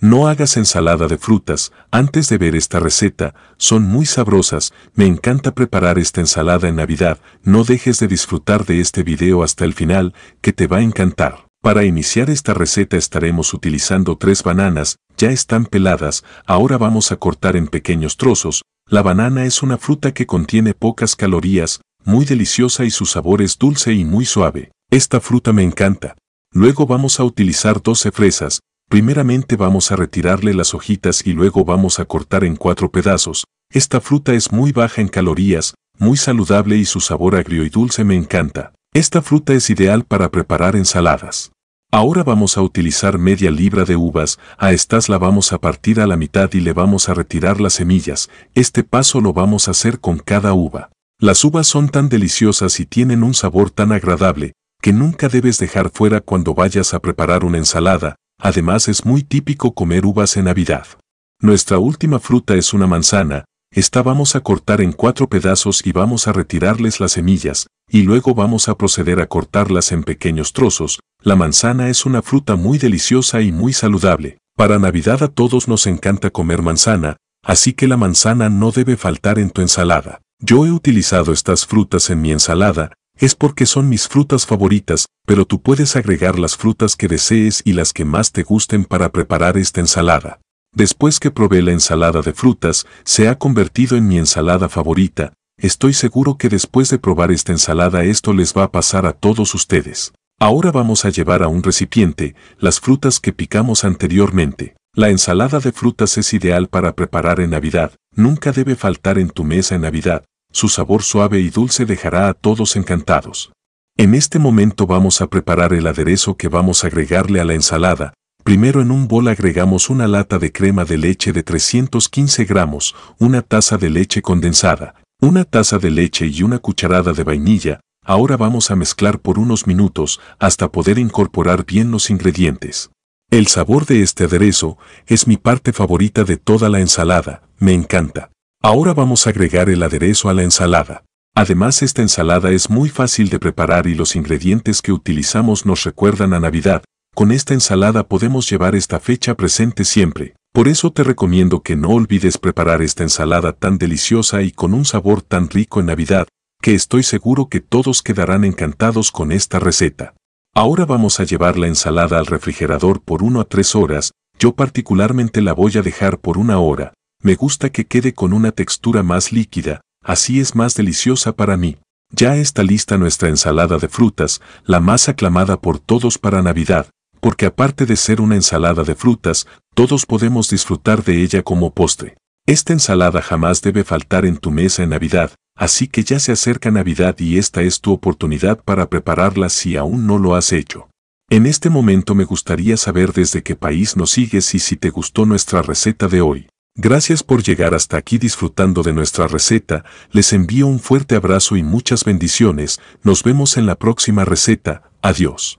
No hagas ensalada de frutas antes de ver esta receta, son muy sabrosas, me encanta preparar esta ensalada en Navidad, no dejes de disfrutar de este video hasta el final, que te va a encantar. Para iniciar esta receta estaremos utilizando tres bananas, ya están peladas, ahora vamos a cortar en pequeños trozos, la banana es una fruta que contiene pocas calorías, muy deliciosa y su sabor es dulce y muy suave, esta fruta me encanta. Luego vamos a utilizar 12 fresas, Primeramente vamos a retirarle las hojitas y luego vamos a cortar en cuatro pedazos. Esta fruta es muy baja en calorías, muy saludable y su sabor agrio y dulce me encanta. Esta fruta es ideal para preparar ensaladas. Ahora vamos a utilizar media libra de uvas, a estas la vamos a partir a la mitad y le vamos a retirar las semillas, este paso lo vamos a hacer con cada uva. Las uvas son tan deliciosas y tienen un sabor tan agradable, que nunca debes dejar fuera cuando vayas a preparar una ensalada, Además es muy típico comer uvas en Navidad. Nuestra última fruta es una manzana, esta vamos a cortar en cuatro pedazos y vamos a retirarles las semillas, y luego vamos a proceder a cortarlas en pequeños trozos. La manzana es una fruta muy deliciosa y muy saludable. Para Navidad a todos nos encanta comer manzana, así que la manzana no debe faltar en tu ensalada. Yo he utilizado estas frutas en mi ensalada, es porque son mis frutas favoritas, pero tú puedes agregar las frutas que desees y las que más te gusten para preparar esta ensalada. Después que probé la ensalada de frutas, se ha convertido en mi ensalada favorita, estoy seguro que después de probar esta ensalada esto les va a pasar a todos ustedes. Ahora vamos a llevar a un recipiente las frutas que picamos anteriormente. La ensalada de frutas es ideal para preparar en Navidad, nunca debe faltar en tu mesa en Navidad, su sabor suave y dulce dejará a todos encantados. En este momento vamos a preparar el aderezo que vamos a agregarle a la ensalada. Primero en un bol agregamos una lata de crema de leche de 315 gramos, una taza de leche condensada, una taza de leche y una cucharada de vainilla. Ahora vamos a mezclar por unos minutos hasta poder incorporar bien los ingredientes. El sabor de este aderezo es mi parte favorita de toda la ensalada, me encanta. Ahora vamos a agregar el aderezo a la ensalada. Además esta ensalada es muy fácil de preparar y los ingredientes que utilizamos nos recuerdan a Navidad. Con esta ensalada podemos llevar esta fecha presente siempre. Por eso te recomiendo que no olvides preparar esta ensalada tan deliciosa y con un sabor tan rico en Navidad, que estoy seguro que todos quedarán encantados con esta receta. Ahora vamos a llevar la ensalada al refrigerador por 1 a 3 horas, yo particularmente la voy a dejar por una hora, me gusta que quede con una textura más líquida, así es más deliciosa para mí. Ya está lista nuestra ensalada de frutas, la más aclamada por todos para Navidad, porque aparte de ser una ensalada de frutas, todos podemos disfrutar de ella como postre. Esta ensalada jamás debe faltar en tu mesa en Navidad, así que ya se acerca Navidad y esta es tu oportunidad para prepararla si aún no lo has hecho. En este momento me gustaría saber desde qué país nos sigues y si te gustó nuestra receta de hoy. Gracias por llegar hasta aquí disfrutando de nuestra receta, les envío un fuerte abrazo y muchas bendiciones, nos vemos en la próxima receta, adiós.